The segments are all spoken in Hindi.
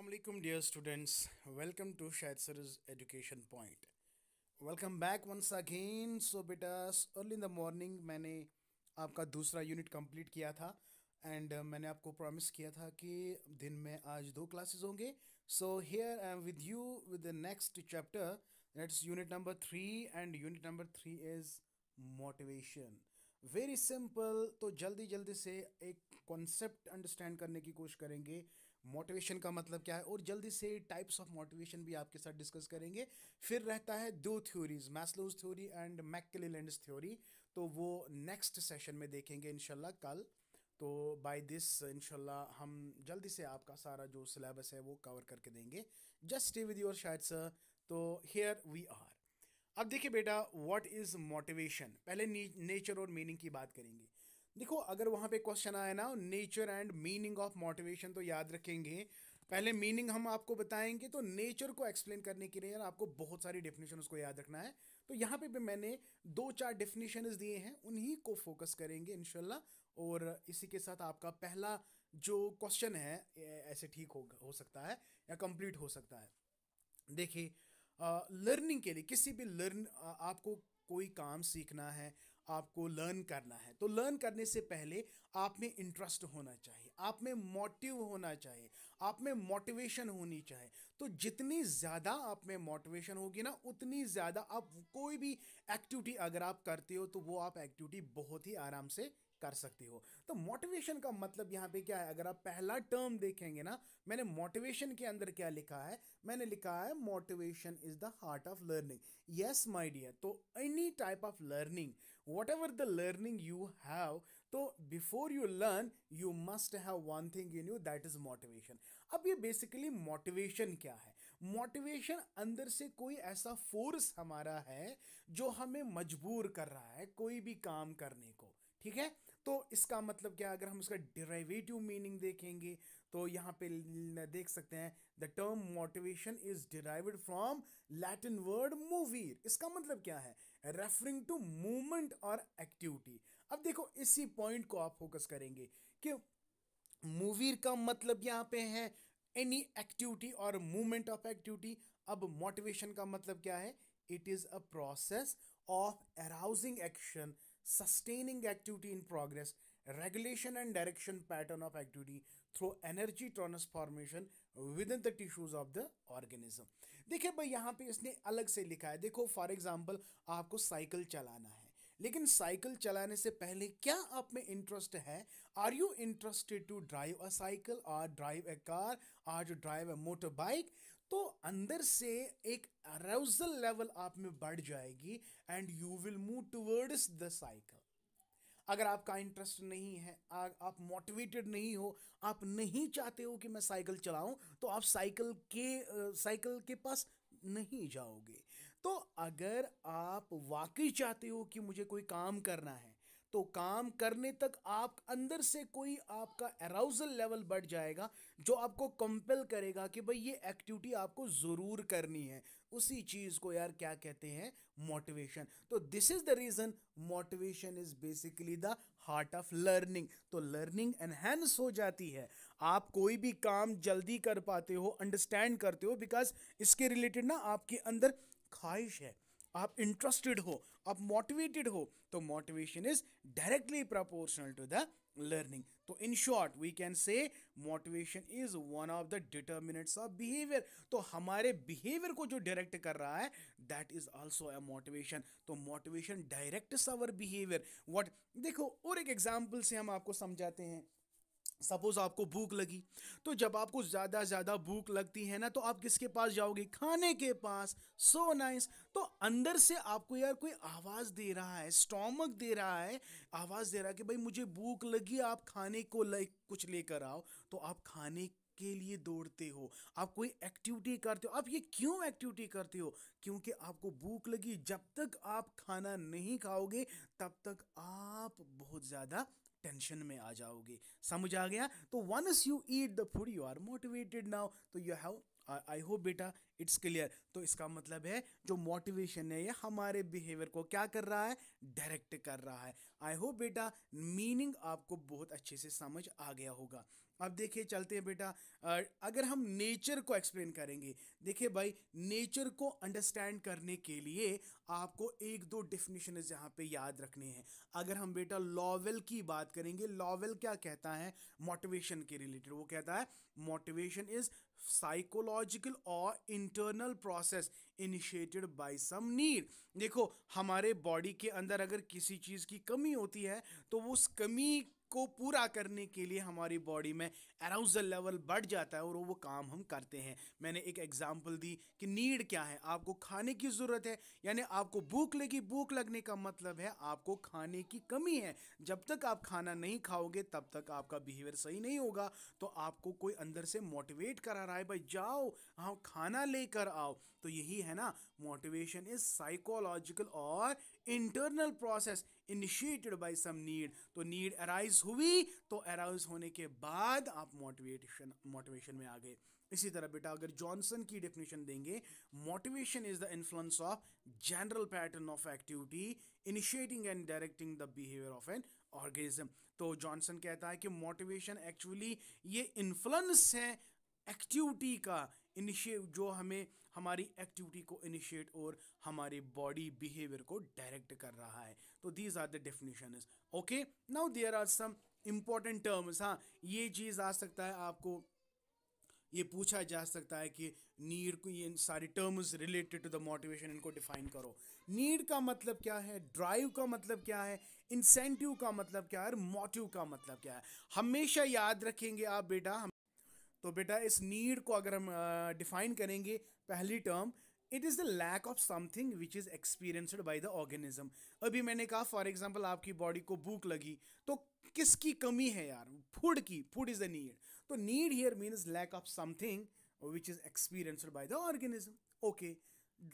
Assalamualaikum dear students welcome to Shahid sir's education point welcome back once again so betas early in the morning मैंने आपका दूसरा यूनिट कंप्लीट किया था एंड uh, मैंने आपको प्रॉमिस किया था कि दिन में आज दो क्लासेस होंगे so here I am with you with the next chapter that's unit number three and unit number three is motivation very simple तो जल्दी जल्दी से एक कॉन्सेप्ट अंडरस्टैंड करने की कोशिश करेंगे मोटिवेशन का मतलब क्या है और जल्दी से टाइप्स ऑफ मोटिवेशन भी आपके साथ डिस्कस करेंगे फिर रहता है दो theories Maslow's theory and McClelland's theory तो वो नेक्स्ट सेशन में देखेंगे इनशाला कल तो बाय दिस इनशाला हम जल्दी से आपका सारा जो सिलेबस है वो कवर करके देंगे जस्ट स्टे विद योर शायद सर तो हेयर वी आर अब देखिए बेटा व्हाट इज़ मोटिवेशन पहले नेचर और मीनिंग की बात करेंगे देखो अगर वहाँ पे क्वेश्चन आया ना nature and meaning of motivation तो याद रखेंगे पहले मीनिंग हम आपको बताएंगे तो नेचर को एक्सप्लेन करने के लिए आपको बहुत सारी डेफिनेशन उसको याद रखना है तो यहाँ पे भी मैंने दो चार डेफिनेशन दिए हैं उन्हीं को फोकस करेंगे इनशाला और इसी के साथ आपका पहला जो क्वेश्चन है ऐसे ठीक हो हो सकता है या कंप्लीट हो सकता है देखिए लर्निंग के लिए किसी भी लर्न आपको कोई काम सीखना है आपको लर्न करना है तो लर्न करने से पहले आप में इंटरेस्ट होना चाहिए आप में मोटिव होना चाहिए आप में मोटिवेशन होनी चाहिए तो जितनी ज़्यादा आप में मोटिवेशन होगी ना उतनी ज़्यादा आप कोई भी एक्टिविटी अगर आप करते हो तो वो आप एक्टिविटी बहुत ही आराम से कर सकते हो तो मोटिवेशन का मतलब यहाँ पे क्या है अगर आप पहला टर्म देखेंगे ना मैंने मोटिवेशन के अंदर क्या लिखा है मैंने लिखा है motivation is the heart of learning yes my dear तो any type of learning ever the learning you have तो before you learn you must have one thing in you that is motivation अब ये बेसिकली मोटिवेशन क्या है मोटिवेशन अंदर से कोई ऐसा फोर्स हमारा है जो हमें मजबूर कर रहा है कोई भी काम करने को ठीक है तो इसका मतलब क्या अगर हम इसका डिराइवेटिव मीनिंग देखेंगे तो यहाँ पे देख सकते हैं the term motivation is derived from Latin word movere इसका मतलब क्या है रेफरिंग टू मूवमेंट और एक्टिविटी अब देखो इसी पॉइंट को आप फोकस करेंगे कि मूवीर का मतलब यहाँ पे है एनी एक्टिविटी और मूवमेंट ऑफ एक्टिविटी अब मोटिवेशन का मतलब क्या है it is a process of arousing action sustaining activity in progress regulation and direction pattern of activity through energy transformation within the tissues of the organism देखिए भाई यहाँ पे इसने अलग से लिखा है देखो फॉर एग्जाम्पल आपको साइकिल चलाना है लेकिन साइकिल चलाने से पहले क्या आप में इंटरेस्ट है or you interested to drive a cycle or drive a car or to drive a motor bike तो अंदर से एक अराउजल लेवल आप में बढ़ जाएगी and you will move towards the cycle अगर आपका इंटरेस्ट नहीं है आ, आप मोटिवेटेड नहीं हो आप नहीं चाहते हो कि मैं साइकिल चलाऊं तो आप साइकिल के साइकिल के पास नहीं जाओगे तो अगर आप वाकई चाहते हो कि मुझे कोई काम करना है तो काम करने तक आप अंदर से कोई आपका अराउजल लेवल बढ़ जाएगा जो आपको कंपेल करेगा कि भाई ये एक्टिविटी आपको ज़रूर करनी है उसी चीज़ को यार क्या कहते हैं मोटिवेशन तो this is the reason motivation is basically the heart of learning तो लर्निंग एनहेंस हो जाती है आप कोई भी काम जल्दी कर पाते हो अंडरस्टैंड करते हो बिकॉज इसके रिलेटेड ना आपके अंदर ख्वाहिश है आप इंटरेस्टेड हो आप मोटिवेटेड हो तो motivation is directly proportional to the learning तो in short we can say motivation is one of the determinants of behaviour तो हमारे बिहेवियर को जो डायरेक्ट कर रहा है that is also a motivation तो motivation direct our behaviour what देखो और एक एग्जाम्पल से हम आपको समझाते हैं सपोज आपको भूख लगी तो जब आपको ज़्यादा ज़्यादा भूख लगती है ना तो आप किसके पास जाओगे खाने के पास सो so नाइस nice. तो अंदर से आपको यार कोई आवाज़ दे रहा है स्टॉमक दे रहा है आवाज़ दे रहा है कि भाई मुझे भूख लगी आप खाने को ले कुछ लेकर आओ तो आप खाने के लिए दौड़ते हो आप कोई एक्टिविटी करते हो आप ये क्यों एक्टिविटी करते हो क्योंकि आपको भूख लगी जब तक आप खाना नहीं खाओगे तब तक आप बहुत ज़्यादा टेंशन में आ जाओगे समझ आ गया तो once you eat the food you are motivated now तो यू हैव आई होप बेटा इट्स क्लियर तो इसका मतलब है जो मोटिवेशन है ये हमारे बिहेवियर को क्या कर रहा है डायरेक्ट कर रहा है आई होप बेटा मीनिंग आपको बहुत अच्छे से समझ आ गया होगा अब देखिए चलते हैं बेटा अगर हम नेचर को एक्सप्लेन करेंगे देखिए भाई नेचर को अंडरस्टैंड करने के लिए आपको एक दो डेफिनेशन यहाँ पे याद रखने हैं अगर हम बेटा लॉवेल की बात करेंगे लॉवेल क्या कहता है मोटिवेशन के रिलेटेड वो कहता है मोटिवेशन इज साइकोलॉजिकल और internal process initiated by some need देखो हमारे बॉडी के अंदर अगर किसी चीज़ की कमी होती है तो उस कमी को पूरा करने के लिए हमारी बॉडी में अराउजल लेवल बढ़ जाता है और वो काम हम करते हैं मैंने एक एग्जाम्पल दी कि नीड क्या है आपको खाने की ज़रूरत है यानी आपको भूख लगी भूख लगने का मतलब है आपको खाने की कमी है जब तक आप खाना नहीं खाओगे तब तक आपका बिहेवियर सही नहीं होगा तो आपको कोई अंदर से मोटिवेट करा रहा है भाई जाओ हाँ खाना लेकर आओ तो यही है ना मोटिवेशन इज साइकोलॉजिकल और internal process initiated by some need तो नीड अराइज हुई तो अराइज होने के बाद आप मोटिवेशन मोटिवेशन में आ गए इसी तरह बेटा अगर जॉनसन की डेफिनेशन देंगे motivation is the influence of general pattern of activity initiating and directing the behaviour of an organism तो जॉनसन कहता है कि मोटिवेशन एक्चुअली ये इन्फ्लुएंस है एक्टिविटी का इनिशिएट जो हमें हमारी एक्टिविटी को इनिशिएट और हमारे बॉडी बिहेवियर को डायरेक्ट कर रहा है तो these are the definition is okay now there are some important terms हाँ ये चीज़ आ सकता है आपको ये पूछा जा सकता है कि नीड को ये सारी terms related to the motivation इनको डिफाइन करो नीड का मतलब क्या है ड्राइव का मतलब क्या है इंसेंटिव का मतलब क्या है मोटिव का मतलब क्या है हमेशा याद रखेंगे आप बेटा तो बेटा इस नीड को अगर हम डिफाइन करेंगे पहली term it is the lack of something which is experienced by the organism अभी मैंने कहा फॉर एग्जाम्पल आपकी बॉडी को भूख लगी तो किसकी कमी है यार फूड की फूड इज़ द नीड तो need here means lack of something which is experienced by the organism okay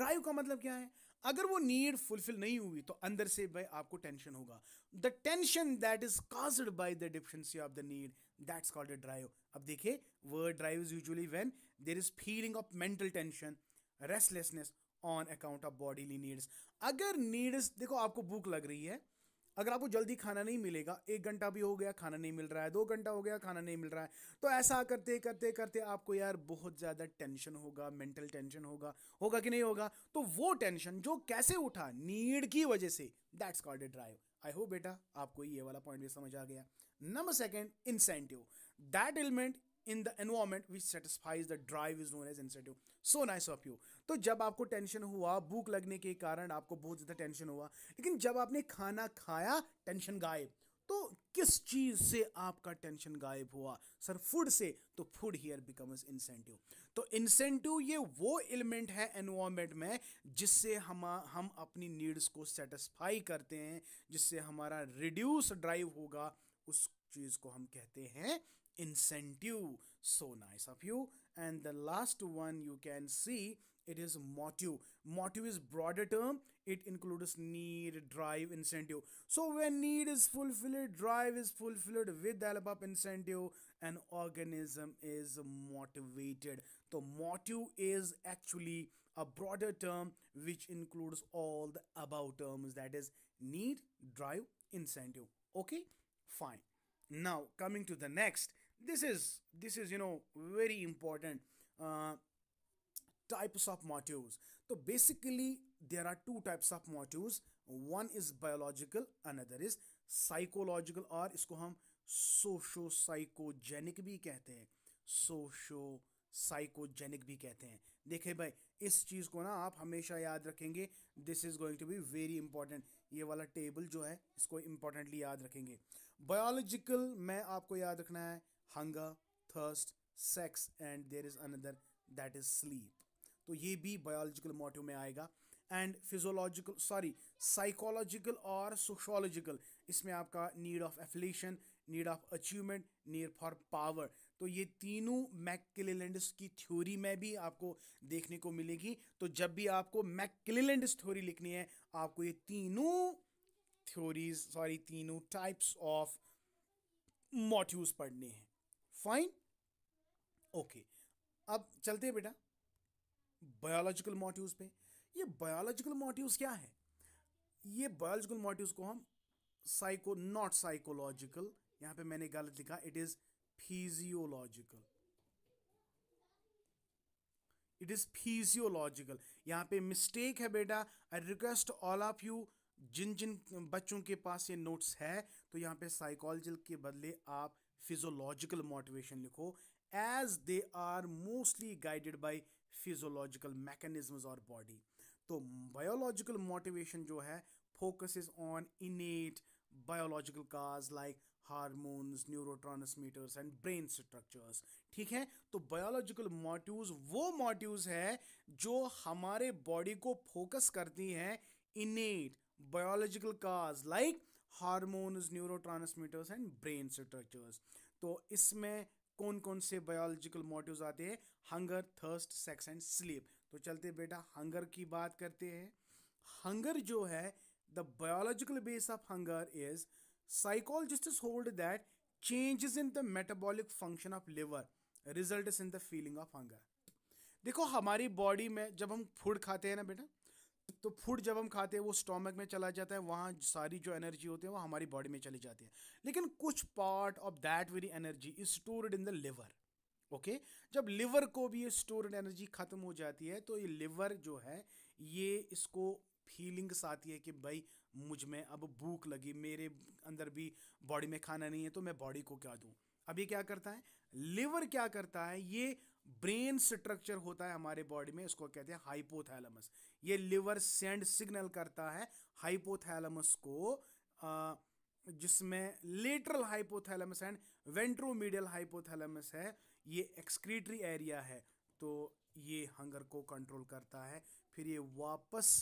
drive का मतलब क्या है अगर वो नीड फुलफिल नहीं हुई तो अंदर से भाई आपको टेंशन होगा the tension that is caused by the deficiency of the need that's called a drive अब देखिए word drive is usually when there is feeling of mental tension restlessness on account of bodily needs अगर नीड्स देखो आपको भूख लग रही है अगर आपको जल्दी खाना नहीं मिलेगा एक घंटा भी हो गया खाना नहीं मिल रहा है दो घंटा हो गया खाना नहीं मिल रहा है तो ऐसा करते करते करते आपको यार बहुत ज़्यादा टेंशन होगा मेंटल टेंशन होगा होगा कि नहीं होगा तो वो टेंशन जो कैसे उठा नीड की वजह से that's called a drive I hope बेटा आपको ये वाला पॉइंट भी समझ आ गया Number second, incentive. That element in the environment which satisfies the drive is known as incentive so nice of you तो जब आपको टेंशन हुआ भूख लगने के कारण आपको बहुत ज़्यादा टेंशन हुआ लेकिन जब आपने खाना खाया टेंशन गायब तो किस चीज से आपका टेंशन गायब हुआ सर फूड से तो फूड हियर बिकम्स इंसेंटिव तो इंसेंटिव ये वो एलिमेंट है एनवायरमेंट में जिससे हम हम अपनी नीड्स को सेटिस्फाई करते हैं जिससे हमारा रिड्यूस ड्राइव होगा उस चीज को हम कहते हैं incentive so nice of you and the last one you can see it is motive motive is broader term it includes need drive incentive so when need is fulfilled drive is fulfilled with help of incentive and organism is motivated तो motive is actually a broader term which includes all the about terms that is need drive incentive okay? fine now coming to the next this is this is you know very important uh, types of modules so basically there are two types of modules one is biological another is psychological और इसको हम सोशो साइकोजेनिक भी कहते हैं सोशो साइकोजेनिक भी कहते हैं देखिए भाई इस चीज़ को ना आप हमेशा याद रखेंगे this is going to be very important ये वाला टेबल जो है इसको इंपॉर्टेंटली याद रखेंगे बायोलॉजिकल मैं आपको याद रखना है hunger thirst sex and there is another that is sleep तो ये भी बायोलॉजिकल मोटिव में आएगा एंड फिजोलॉजिकल सॉरी साइकोलॉजिकल और सोशोलॉजिकल इसमें आपका need of affiliation need of achievement need for power तो ये तीनों मैकक्लेलैंडस की थ्योरी में भी आपको देखने को मिलेगी तो जब भी आपको मैकक्लेलैंडस थ्योरी लिखनी है आपको ये तीनों थ्योरीज सॉरी तीनों टाइप्स ऑफ मॉड्यूल्स पढ़ने हैं फाइन ओके अब चलते हैं बेटा बायोलॉजिकल मॉड्यूल्स पे ये बायोलॉजिकल मॉड्यूल्स क्या है ये बायोलॉजिकल मॉड्यूल्स को हम साइको नॉट साइकोलॉजिकल यहाँ पे मैंने गलत लिखा it is physiological it is physiological यहाँ पे मिस्टेक है बेटा I request all of you जिन जिन बच्चों के पास ये नोट्स है तो यहाँ पे साइकोलॉजिकल के बदले आप फिजोलॉजिकल मोटिवेशन लिखो as they are mostly guided by physiological mechanism और बॉडी तो बायोलॉजिकल मोटिवेशन जो है focus is on innate biological cause like hormones neurotransmitters and brain structures ठीक है तो बायोलॉजिकल मॉड्यूल्स वो मॉड्यूल्स है जो हमारे बॉडी को फोकस करती हैं innate biological cause like hormones neurotransmitters and brain structures तो इसमें कौन कौन से बायोलॉजिकल मॉड्यूल्स आते हैं hunger thirst sex and sleep तो चलते बेटा हंगर की बात करते हैं हंगर जो है the biological base of hunger is psychologist hold that changes in the metabolic function of liver result in the feeling of hunger देखो हमारी बॉडी में जब हम फूड खाते हैं ना बेटा तो फूड जब हम खाते हैं वो स्टोमक में चला जाता है वहाँ सारी जो एनर्जी होती है वो हमारी बॉडी में चली जाती है लेकिन कुछ part of that very energy is stored in the liver okay जब लिवर को भी ये स्टोर्ड एनर्जी ख़त्म हो जाती है तो ये लिवर जो है ये इसको फीलिंग्स आती है कि भाई मुझ में अब भूख लगी मेरे अंदर भी बॉडी में खाना नहीं है तो मैं बॉडी को क्या दूँ अब ये क्या करता है लिवर क्या करता है ये ब्रेन स्ट्रक्चर होता है हमारे बॉडी में इसको कहते हैं हाइपोथैलमस ये लिवर सेंड सिग्नल करता है हाइपोथैलमस को जिसमें lateral hypothalamus and ventromedial hypothalamus है ये एक्सक्रीटरी एरिया है तो ये हंगर को कंट्रोल करता है फिर ये वापस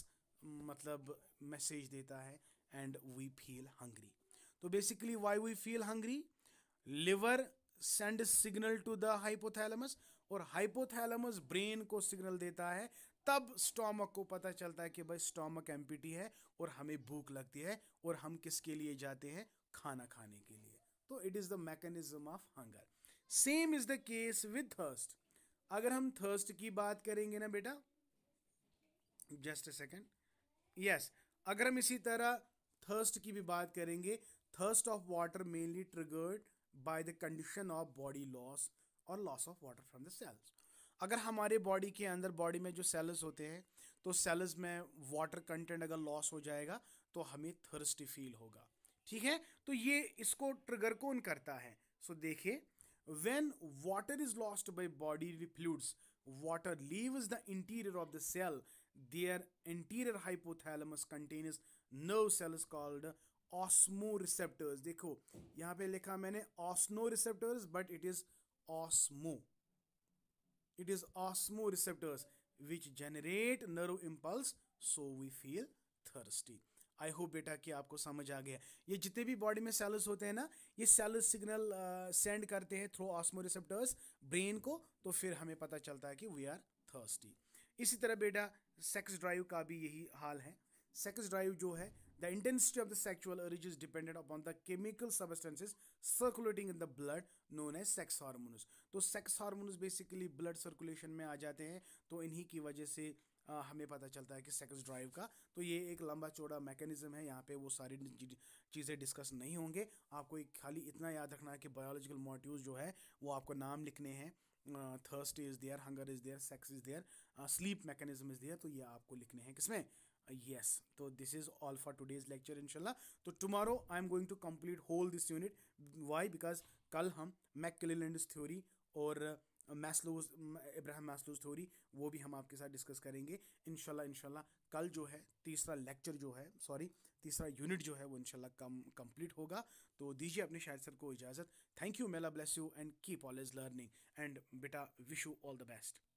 मतलब मैसेज देता है एंड वी फील हंग्री तो basically why we feel hungry liver send signal to the hypothalamus और हाइपोथैलेमस ब्रेन को सिग्नल देता है तब स्टॉमक को पता चलता है कि भाई स्टॉमक एम्पिटी है और हमें भूख लगती है और हम किसके लिए जाते हैं खाना खाने के लिए तो it is the mechanism of hunger same is the case with thirst अगर हम थर्स्ट की बात करेंगे ना बेटा जस्ट अ सेकेंड यस अगर हम इसी तरह थर्स्ट की भी बात करेंगे thirst of water mainly triggered by the condition of body loss और loss of water from the cells अगर हमारे बॉडी के अंदर बॉडी में जो सेल्स होते हैं तो सेल्स में वाटर कंटेंट अगर लॉस हो जाएगा तो हमें थर्स्टी फील होगा ठीक है तो ये इसको ट्रिगर कौन करता है सो देखे when water is lost by body fluids water leave the interior of the cell their interior hypothalamus contain nerve cells called osmo receptors देखो यहां पे लिखा मैंने osno receptors but it is osmo it is osmo receptors which generate nerve impulse so we feel thirsty I hope बेटा कि आपको समझ आ गया ये जितने भी बॉडी में सेल्स होते हैं ना ये सेल्स सिग्नल सेंड करते हैं थ्रू ऑस्मो रिसेप्टर्स ब्रेन को तो फिर हमें पता चलता है कि वी आर थर्स्टी इसी तरह बेटा सेक्स ड्राइव का भी यही हाल है सेक्स ड्राइव जो है The intensity of the sexual urge is dependent upon the chemical substances circulating in the blood known as sex hormones. तो sex hormones basically blood circulation में आ जाते हैं तो इन्हीं की वजह से आ, हमें पता चलता है कि सेक्स ड्राइव का तो ये एक लंबा चौड़ा मैकेनिज्म है यहाँ पे वो सारी चीज़ें डिस्कस नहीं होंगे आपको एक खाली इतना याद रखना है कि बायोलॉजिकल मोटिव्स जो है वो आपको नाम लिखने हैं thirst is there hunger is there sex is there sleep mechanism is there तो ये आपको लिखने हैं किसमें येस तो this is all for today's lecture इनशाला तो tomorrow I am going to complete whole this unit why because कल हम mcclelland's थ्योरी और मैसलोज इब्राहिम मैसलोज थ्योरी वो भी हम आपके साथ डिस्कस करेंगे इनशाला इनशाला कल जो है तीसरा लेक्चर जो है सॉरी तीसरा यूनिट जो है वो इनशाला कम कंप्लीट होगा तो दीजिए अपने शायद सर को इजाज़त थैंक यू मेला bless you and keep all is learning and बेटा wish you all the best